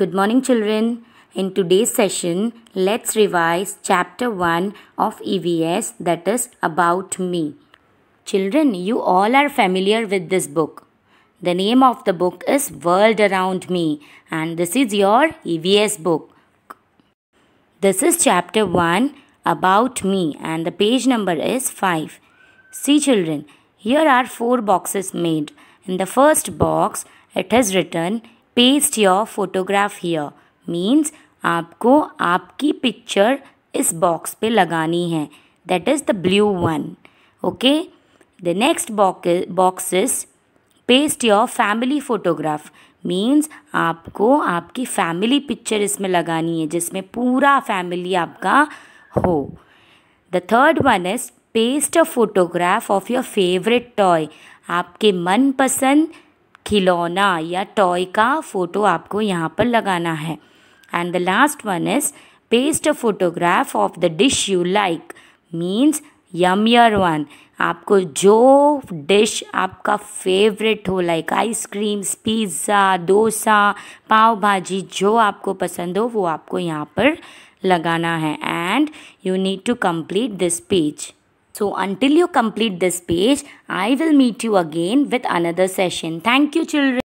Good morning, children. In today's session, let's revise chapter 1 of EVS that is About Me. Children, you all are familiar with this book. The name of the book is World Around Me and this is your EVS book. This is chapter 1 About Me and the page number is 5. See children, here are four boxes made. In the first box, it is written paste your photograph here means आपको आपकी picture इस box पे लगानी है that is the blue one okay the next box is paste your family photograph means आपको आपकी family picture इसमें लगानी है जिसमें पूरा फैमिली आपका हो the third one is paste a photograph of your favourite toy आपके मनपसंद खिलौना या टॉय का फ़ोटो आपको यहाँ पर लगाना है and the last one is a photograph of the dish you like means yummier one आपको जो डिश आपका फेवरेट हो like ice creams pizza dosa pav bhaji जो आपको पसंद हो वो आपको यहाँ पर लगाना है and you need to complete this page So until you complete this page, I will meet you again with another session. Thank you children.